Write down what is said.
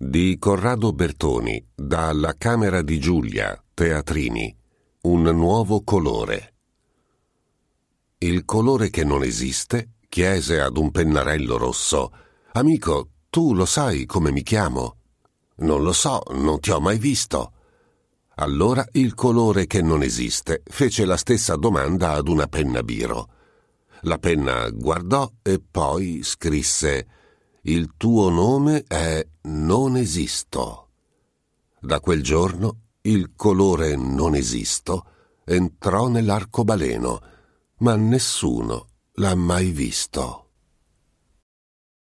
di Corrado Bertoni dalla Camera di Giulia, Teatrini, un nuovo colore. Il colore che non esiste chiese ad un pennarello rosso Amico, tu lo sai come mi chiamo? Non lo so, non ti ho mai visto. Allora il colore che non esiste fece la stessa domanda ad una penna biro. La penna guardò e poi scrisse il tuo nome è Non esisto. Da quel giorno il colore Non esisto entrò nell'arcobaleno, ma nessuno l'ha mai visto.